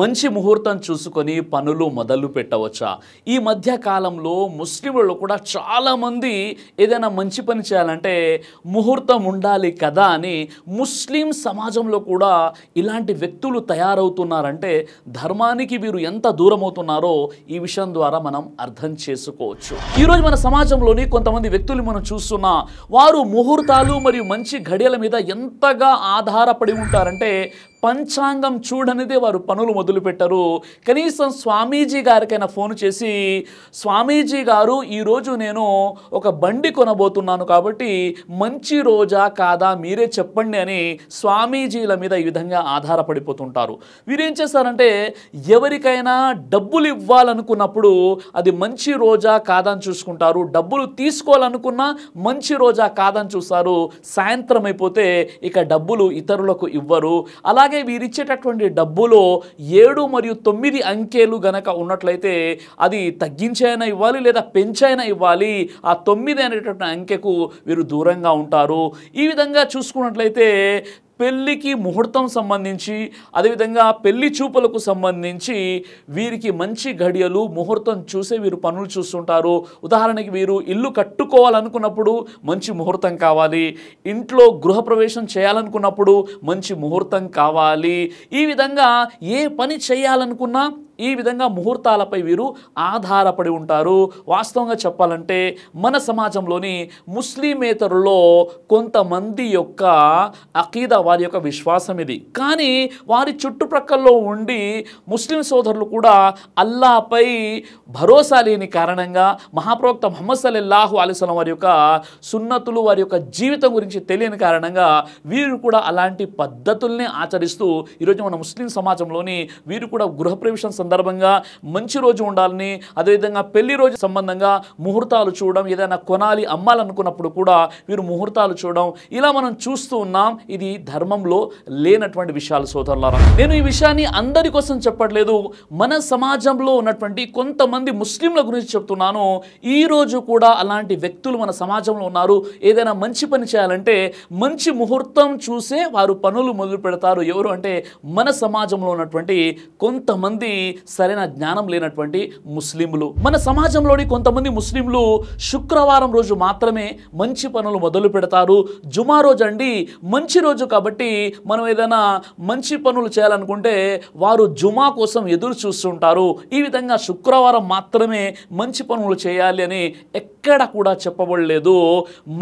మంచి ముహూర్తం చూసుకొని పనులు మొదలు పెట్టవచ్చా ఈ మధ్య కాలంలో ముస్లింలు కూడా చాలామంది ఏదైనా మంచి పని చేయాలంటే ముహూర్తం ఉండాలి కదా అని ముస్లిం సమాజంలో కూడా ఇలాంటి వ్యక్తులు తయారవుతున్నారంటే ధర్మానికి వీరు ఎంత దూరం అవుతున్నారో ఈ విషయం ద్వారా మనం అర్థం చేసుకోవచ్చు ఈరోజు మన సమాజంలోని కొంతమంది వ్యక్తులు మనం చూస్తున్నా వారు ముహూర్తాలు మరియు మంచి ఘడియల మీద ఎంతగా ఆధారపడి ఉంటారంటే పంచాంగం చూడనిదే వారు పనులు మొదలుపెట్టరు కనీసం స్వామీజీ గారికైనా ఫోన్ చేసి స్వామీజీ గారు ఈరోజు నేను ఒక బండి కొనబోతున్నాను కాబట్టి మంచి రోజా కాదా మీరే చెప్పండి అని స్వామీజీల మీద ఈ విధంగా ఆధారపడిపోతుంటారు వీరేం చేస్తారంటే ఎవరికైనా డబ్బులు ఇవ్వాలనుకున్నప్పుడు అది మంచి రోజా కాదని చూసుకుంటారు డబ్బులు తీసుకోవాలనుకున్నా మంచి రోజా కాదని చూస్తారు సాయంత్రం అయిపోతే ఇక డబ్బులు ఇతరులకు ఇవ్వరు అలాగే అలాగే వీరిచ్చేటటువంటి డబ్బులో ఏడు మరియు తొమ్మిది అంకెలు గనక ఉన్నట్లయితే అది తగ్గించైనా ఇవ్వాలి లేదా పెంచైనా ఇవ్వాలి ఆ తొమ్మిది అనేటటువంటి అంకెకు వీరు దూరంగా ఉంటారు ఈ విధంగా చూసుకున్నట్లయితే పెళ్ళికి ముహూర్తం సంబంధించి అదేవిధంగా పెళ్లి చూపులకు సంబంధించి వీరికి మంచి ఘడియలు ముహూర్తం చూసే వీరు పనులు చూస్తుంటారు ఉదాహరణకి వీరు ఇల్లు కట్టుకోవాలనుకున్నప్పుడు మంచి ముహూర్తం కావాలి ఇంట్లో గృహప్రవేశం చేయాలనుకున్నప్పుడు మంచి ముహూర్తం కావాలి ఈ విధంగా ఏ పని చేయాలనుకున్నా ఈ విధంగా ముహూర్తాలపై వీరు ఆధారపడి ఉంటారు వాస్తవంగా చెప్పాలంటే మన సమాజంలోని ముస్లిమేతరుల్లో కొంతమంది యొక్క అకీద వారి యొక్క విశ్వాసం ఇది కానీ వారి చుట్టుప్రక్కల్లో ఉండి ముస్లిం సోదరులు కూడా అల్లాపై భరోసా లేని కారణంగా మహాప్రవక్త మొహమ్మద్ సలెల్లాహు అలిస్లం వారి యొక్క సున్నతులు వారి యొక్క జీవితం గురించి తెలియని కారణంగా వీరు కూడా అలాంటి పద్ధతుల్ని ఆచరిస్తూ ఈరోజు మన ముస్లిం సమాజంలోని వీరు కూడా గృహప్రవేశం సందర్భంగా మంచి రోజు ఉండాలని అదేవిధంగా పెళ్లి రోజు సంబంధంగా ముహూర్తాలు చూడడం ఏదైనా కొనాలి అమ్మాలనుకున్నప్పుడు కూడా వీరు ముహూర్తాలు చూడడం ఇలా మనం చూస్తూ ఉన్నాం ఇది ధర్మంలో లేనటువంటి విషయాలు సోదరులారా నేను ఈ విషయాన్ని అందరి కోసం చెప్పట్లేదు మన సమాజంలో ఉన్నటువంటి కొంతమంది ముస్లింల గురించి చెప్తున్నాను ఈ రోజు కూడా అలాంటి వ్యక్తులు మన సమాజంలో ఉన్నారు ఏదైనా మంచి పని చేయాలంటే మంచి ముహూర్తం చూసే వారు పనులు మొదలు పెడతారు ఎవరు అంటే మన సమాజంలో ఉన్నటువంటి కొంతమంది సరైన జ్ఞానం లేనటువంటి ముస్లింలు మన సమాజంలోని కొంతమంది ముస్లింలు శుక్రవారం రోజు మాత్రమే మంచి పనులు మొదలు పెడతారు జుమా రోజు అండి మంచి రోజు కాబట్టి మనం ఏదైనా మంచి పనులు చేయాలనుకుంటే వారు జుమా కోసం ఎదురు చూస్తుంటారు ఈ విధంగా శుక్రవారం మాత్రమే మంచి పనులు చేయాలి అని ఎక్కడ కూడా చెప్పబడలేదు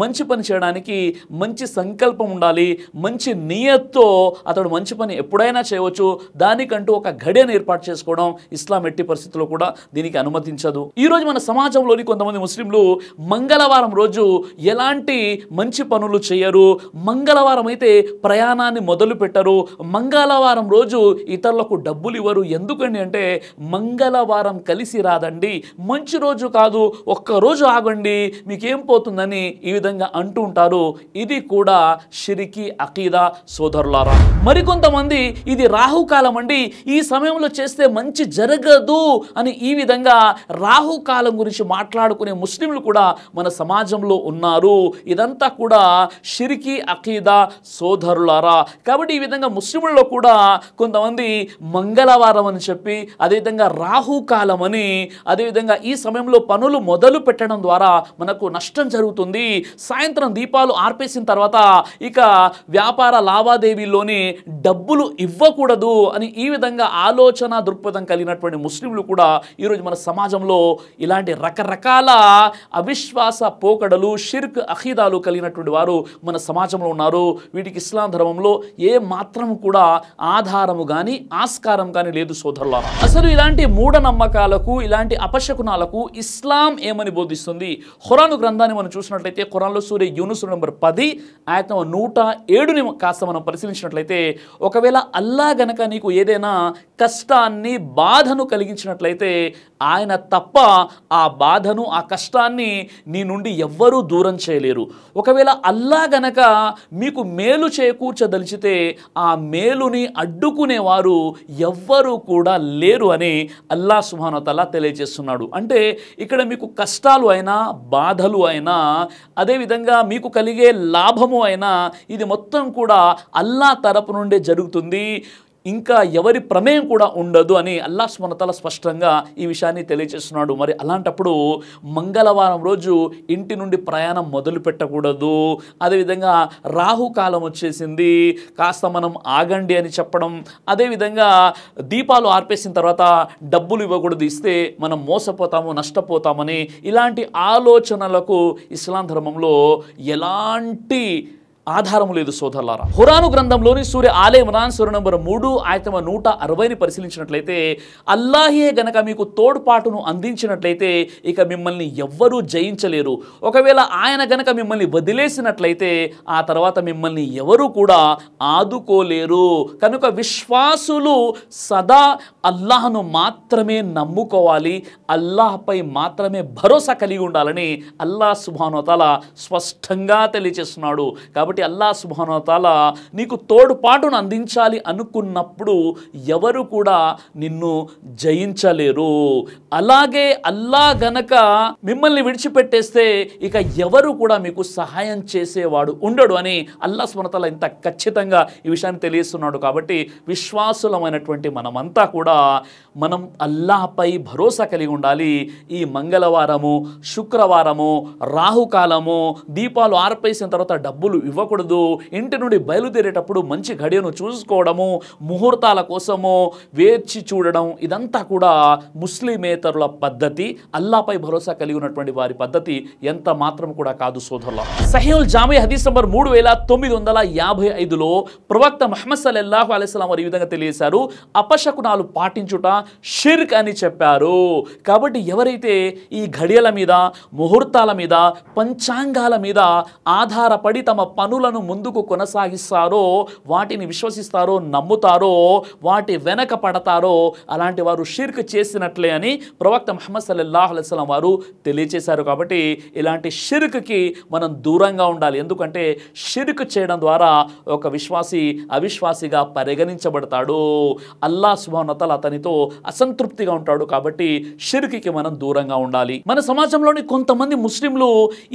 మంచి పని చేయడానికి మంచి సంకల్పం ఉండాలి మంచి నియత్తో అతడు మంచి పని ఎప్పుడైనా చేయవచ్చు దానికంటూ ఒక గడియను ఏర్పాటు చేసుకోవడం మనం ఇస్లాం ఎట్టి పరిస్థితుల్లో కూడా దీనికి అనుమతించదు ఈరోజు మన సమాజంలోని కొంతమంది ముస్లింలు మంగళవారం రోజు ఎలాంటి మంచి పనులు చేయరు మంగళవారం అయితే ప్రయాణాన్ని మొదలు పెట్టరు మంగళవారం రోజు ఇతరులకు డబ్బులు ఇవ్వరు ఎందుకని అంటే మంగళవారం కలిసి రాదండి మంచి రోజు కాదు ఒక్కరోజు ఆగండి మీకేం పోతుందని ఈ విధంగా అంటూ ఉంటారు ఇది కూడా షిరికి అఖీదా సోదరులారా మరికొంతమంది ఇది రాహుకాలం అండి ఈ సమయంలో చేస్తే మంచి మంచి జరగదు అని ఈ విధంగా రాహుకాలం గురించి మాట్లాడుకునే ముస్లింలు కూడా మన సమాజంలో ఉన్నారు ఇదంతా కూడా షిరికి అఖీదా సోదరులారా కాబట్టి ఈ విధంగా ముస్లింలలో కూడా కొంతమంది మంగళవారం అని చెప్పి అదేవిధంగా రాహుకాలం అని అదేవిధంగా ఈ సమయంలో పనులు మొదలు పెట్టడం ద్వారా మనకు నష్టం జరుగుతుంది సాయంత్రం దీపాలు ఆర్పేసిన తర్వాత ఇక వ్యాపార లావాదేవీల్లోని డబ్బులు ఇవ్వకూడదు అని ఈ విధంగా ఆలోచన దృక్పథం మనస్తత్వం కలిగినటువంటి ముస్లింలు కూడా ఈరోజు మన సమాజంలో ఇలాంటి రకరకాల అవిశ్వాస పోకడలు షిర్క్ అఖీదాలు కలిగినటువంటి వారు మన సమాజంలో ఉన్నారు వీటికి ఇస్లాం ధర్మంలో ఏ మాత్రం కూడా ఆధారము కానీ ఆస్కారం కానీ లేదు సోదరుల అసలు ఇలాంటి మూఢనమ్మకాలకు ఇలాంటి అపశకునాలకు ఇస్లాం ఏమని బోధిస్తుంది ఖురాను గ్రంథాన్ని మనం చూసినట్లయితే ఖురాన్లో సూర్య యూనుస్ నెంబర్ పది ఆయన నూట ఏడుని కాస్త మనం పరిశీలించినట్లయితే ఒకవేళ అల్లా గనక నీకు ఏదైనా కష్టాన్ని బాధను కలిగించినట్లయితే ఆయన తప్ప ఆ బాధను ఆ కష్టాన్ని నీ నుండి ఎవ్వరూ దూరం చేయలేరు ఒకవేళ అల్లా గనక మీకు మేలు చేకూర్చదలిచితే ఆ మేలుని అడ్డుకునేవారు ఎవ్వరూ కూడా లేరు అని అల్లా సుహానతలా తెలియజేస్తున్నాడు అంటే ఇక్కడ మీకు కష్టాలు అయినా బాధలు అయినా అదేవిధంగా మీకు కలిగే లాభము అయినా ఇది మొత్తం కూడా అల్లా తరపు నుండే జరుగుతుంది ఇంకా ఎవరి ప్రమేయం కూడా ఉండదు అని అల్లా స్మనతల స్పష్టంగా ఈ విషయాన్ని తెలియజేస్తున్నాడు మరి అలాంటప్పుడు మంగళవారం రోజు ఇంటి నుండి ప్రయాణం మొదలు పెట్టకూడదు అదేవిధంగా రాహుకాలం వచ్చేసింది కాస్త మనం ఆగండి అని చెప్పడం అదేవిధంగా దీపాలు ఆర్పేసిన తర్వాత డబ్బులు ఇవ్వకూడదు ఇస్తే మనం మోసపోతాము నష్టపోతామని ఇలాంటి ఆలోచనలకు ఇస్లాం ధర్మంలో ఎలాంటి ఆధారం లేదు సోదరులారా హురాను గ్రంథంలోని సూర్య ఆలయం సూర్య నంబర్ మూడు ఆయతమ నూట అరవైని పరిశీలించినట్లయితే అల్లాహే గనక మీకు తోడ్పాటును అందించినట్లయితే ఇక మిమ్మల్ని ఎవ్వరూ జయించలేరు ఒకవేళ ఆయన గనక మిమ్మల్ని వదిలేసినట్లయితే ఆ తర్వాత మిమ్మల్ని ఎవరూ కూడా ఆదుకోలేరు కనుక విశ్వాసులు సదా అల్లాహను మాత్రమే నమ్ముకోవాలి అల్లాహపై మాత్రమే భరోసా కలిగి ఉండాలని అల్లాహ్ సుభానోతల స్పష్టంగా తెలియచేస్తున్నాడు కాబట్టి కాబట్టి అల్లా సుబానోతాల నీకు తోడుపాటును అందించాలి అనుకున్నప్పుడు ఎవరు కూడా నిన్ను జయించలేరు అలాగే అల్లా గనక మిమ్మల్ని విడిచిపెట్టేస్తే ఇక ఎవరు కూడా మీకు సహాయం చేసేవాడు ఉండడు అని అల్లా సుమనతల ఇంత ఖచ్చితంగా ఈ విషయాన్ని తెలియస్తున్నాడు కాబట్టి విశ్వాసులమైనటువంటి మనమంతా కూడా మనం అల్లాపై భరోసా కలిగి ఉండాలి ఈ మంగళవారము శుక్రవారము రాహుకాలము దీపాలు ఆర్పేసిన తర్వాత డబ్బులు ఇవ్వ ఇవ్వకూడదు ఇంటి నుండి బయలుదేరేటప్పుడు మంచి ఘడియను చూసుకోవడము ముహూర్తాల కోసము వేచి చూడడం ఇదంతా కూడా ముస్లిమేతరుల పద్ధతి అల్లాపై భరోసా కలిగి ఉన్నటువంటి వారి పద్ధతి ఎంత మాత్రం కూడా కాదు సోదరుల సహీల్ జామీ హదీస్ నంబర్ మూడు వేల తొమ్మిది వందల యాభై ఐదులో ప్రవక్త మహమ్మద్ సల్లెల్లాహు అలైస్లాం వారు ఈ విధంగా తెలియజేశారు అపశకునాలు పాటించుట షిర్క్ అని చెప్పారు కాబట్టి ఎవరైతే ఈ ఘడియల మీద ముహూర్తాల మీద పంచాంగాల మీద ఆధారపడి తమ పను పనులను ముందుకు కొనసాగిస్తారో వాటిని విశ్వసిస్తారో నమ్ముతారో వాటి వెనక పడతారో అలాంటి వారు షిర్క్ చేసినట్లే అని ప్రవక్త మహమ్మద్ సల్లాహ్ అలైస్లం వారు తెలియచేశారు కాబట్టి ఇలాంటి షిర్క్కి మనం దూరంగా ఉండాలి ఎందుకంటే షిర్క్ చేయడం ద్వారా ఒక విశ్వాసి అవిశ్వాసిగా పరిగణించబడతాడు అల్లా శుభోన్నతల అతనితో అసంతృప్తిగా ఉంటాడు కాబట్టి షిర్క్కి మనం దూరంగా ఉండాలి మన సమాజంలోని కొంతమంది ముస్లింలు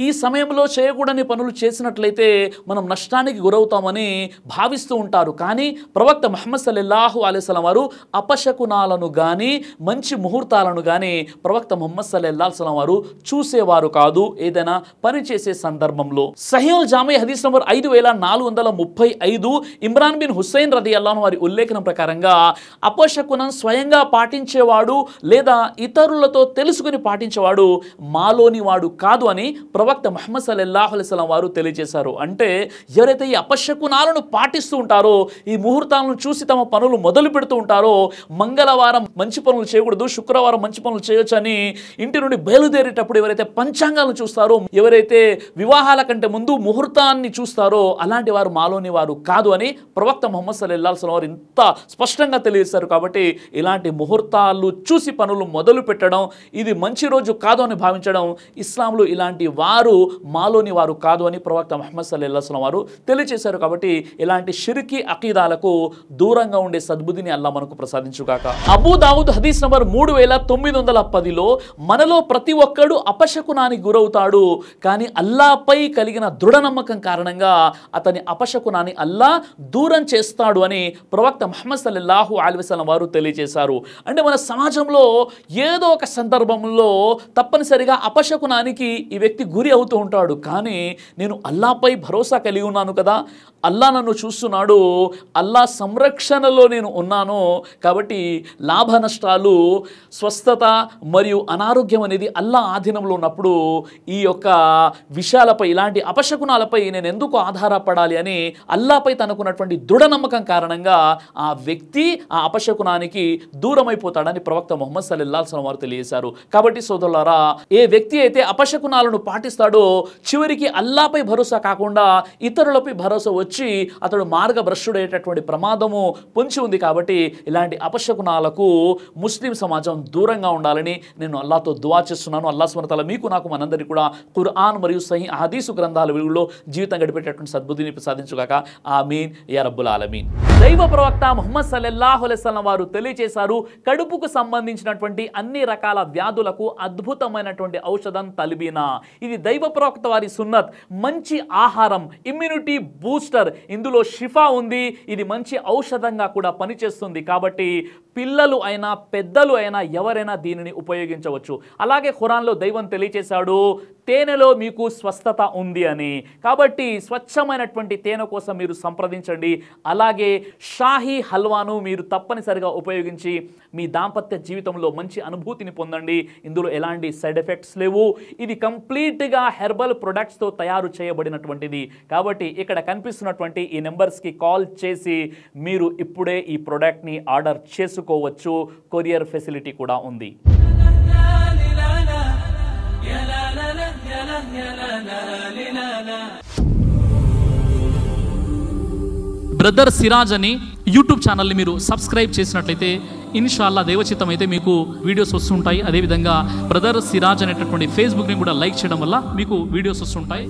ఈ సమయంలో చేయకూడని పనులు చేసినట్లయితే మనం నష్టానికి గురవుతామని భావిస్తూ ఉంటారు కానీ ప్రవక్త మహమ్మద్ సల్లెల్లాహు అలీస్లం వారు అపశకునాలను కానీ మంచి ముహూర్తాలను కానీ ప్రవక్త ముహమ్మద్ సల్లెల్లాహుస్లం వారు చూసేవారు కాదు ఏదైనా పనిచేసే సందర్భంలో సహీల్ జామీ హదీస్ నంబర్ ఐదు వేల నాలుగు వందల ముప్పై ఐదు ఇమ్రాన్ బిన్ హుస్సేన్ రది అల్లాను వారి ఉల్లేఖనం ప్రకారంగా అపశకునం స్వయంగా పాటించేవాడు లేదా ఇతరులతో తెలుసుకుని పాటించేవాడు మాలోని వాడు కాదు అని ప్రవక్త మహమ్మద్ సల్లెల్లాహు అలైస్లం వారు తెలియజేశారు అంటే ఎవరైతే ఈ అపశకునాలను పాటిస్తూ ఉంటారో ఈ ముహూర్తాలను చూసి తమ పనులు మొదలు పెడుతూ ఉంటారో మంగళవారం మంచి పనులు చేయకూడదు శుక్రవారం మంచి పనులు చేయొచ్చని ఇంటి నుండి బయలుదేరేటప్పుడు ఎవరైతే పంచాంగాలను చూస్తారో ఎవరైతే వివాహాల కంటే ముందు ముహూర్తాన్ని చూస్తారో అలాంటి వారు మాలోని వారు కాదు అని ప్రవక్త మొహమ్మద్ సల్లాల్సిన వారు ఇంత స్పష్టంగా తెలియజేశారు కాబట్టి ఇలాంటి ముహూర్తాలు చూసి పనులు మొదలు పెట్టడం ఇది మంచి రోజు కాదు అని భావించడం ఇస్లాంలో ఇలాంటి వారు మాలోని వారు కాదు అని ప్రవక్త మహమ్మద్ సల్లాహ్ వస్తున్న వారు తెలియచేశారు కాబట్టి ఇలాంటి షిరికి అకీదాలకు దూరంగా ఉండే సద్బుద్ధిని అల్లా మనకు ప్రసాదించుగాక అబూ దావుద్ హదీస్ నంబర్ మూడు వేల తొమ్మిది వందల పదిలో మనలో ప్రతి ఒక్కడు అపశకునానికి గురవుతాడు కానీ అల్లాపై కలిగిన దృఢ నమ్మకం కారణంగా అతని అపశకునాన్ని అల్లా దూరం చేస్తాడు అని ప్రవక్త మహమ్మద్ సల్లాహు అలీవసలం వారు తెలియజేశారు అంటే మన సమాజంలో ఏదో ఒక సందర్భంలో తప్పనిసరిగా అపశకునానికి ఈ వ్యక్తి గురి అవుతూ ఉంటాడు కానీ నేను అల్లాపై భరోసా కలిగి ఉన్నాను కదా అల్లా నన్ను చూస్తున్నాడు అల్లా సంరక్షణలో నేను ఉన్నాను కాబట్టి లాభ నష్టాలు స్వస్థత మరియు అనారోగ్యం అనేది అల్లా ఆధీనంలో ఉన్నప్పుడు ఈ యొక్క విషయాలపై ఇలాంటి అపశకునాలపై నేను ఎందుకు ఆధారపడాలి అని అల్లాపై తనకున్నటువంటి దృఢ నమ్మకం కారణంగా ఆ వ్యక్తి ఆ అపశకునానికి దూరమైపోతాడని ప్రవక్త మొహమ్మద్ సల్లాల్సిన వారు తెలియజేశారు కాబట్టి సోదరులారా ఏ వ్యక్తి అయితే అపశకునాలను పాటిస్తాడో చివరికి అల్లాపై భరోసా కాకుండా ఇతరులపై భరోసా వచ్చి అతడు మార్గభ్రష్టుడయ్యేటటువంటి ప్రమాదము పొంచి ఉంది కాబట్టి ఇలాంటి అపశకునాలకు ముస్లిం సమాజం దూరంగా ఉండాలని నేను అల్లాతో దువా చేస్తున్నాను అల్లా స్మరతల మీకు నాకు మనందరికీ కూడా కురాన్ మరియు సహి హదీసు గ్రంథాల వెలుగులో జీవితం గడిపేటటువంటి సద్బుద్ధిని ప్రసాదించుగాక ఆమీన్ యా రబ్బుల్ ఆలమీన్ దైవ ప్రవక్త ముహమ్మద్ సల్లెల్లాహు అలెస్లం వారు తెలియజేశారు కడుపుకు సంబంధించినటువంటి అన్ని రకాల వ్యాధులకు అద్భుతమైనటువంటి ఔషధం తలిబీనా ఇది దైవ ప్రవక్త వారి సున్నత్ మంచి ఆహారం ఇమ్యూనిటీ బూస్టర్ ఇందులో షిఫా ఉంది ఇది మంచి ఔషధంగా కూడా పనిచేస్తుంది కాబట్టి పిల్లలు అయినా పెద్దలు అయినా ఎవరైనా దీనిని ఉపయోగించవచ్చు అలాగే ఖురాన్లో దైవం తెలియచేశాడు తేనెలో మీకు స్వస్థత ఉంది అని కాబట్టి స్వచ్ఛమైనటువంటి తేనె కోసం మీరు సంప్రదించండి అలాగే షాహీ హల్వాను మీరు తప్పనిసరిగా ఉపయోగించి మీ దాంపత్య జీవితంలో మంచి అనుభూతిని పొందండి ఇందులో ఎలాంటి సైడ్ ఎఫెక్ట్స్ లేవు ఇది కంప్లీట్గా హెర్బల్ ప్రొడక్ట్స్తో తయారు చేయబడినటువంటిది కాబట్టి ఇక్కడ కనిపిస్తున్నటువంటి ఈ నెంబర్స్కి కాల్ చేసి మీరు ఇప్పుడే ఈ ప్రోడక్ట్ని ఆర్డర్ చేసుకోవచ్చు కొరియర్ ఫెసిలిటీ కూడా ఉంది బ్రదర్ సిరాజ్ అని యూట్యూబ్ ఛానల్ని మీరు సబ్స్క్రైబ్ చేసినట్లయితే ఇన్షాల్లా దేవచిత్తం అయితే మీకు వీడియోస్ వస్తుంటాయి అదేవిధంగా బ్రదర్ సిరాజ్ అనేటటువంటి ఫేస్బుక్ని కూడా లైక్ చేయడం వల్ల మీకు వీడియోస్ వస్తుంటాయి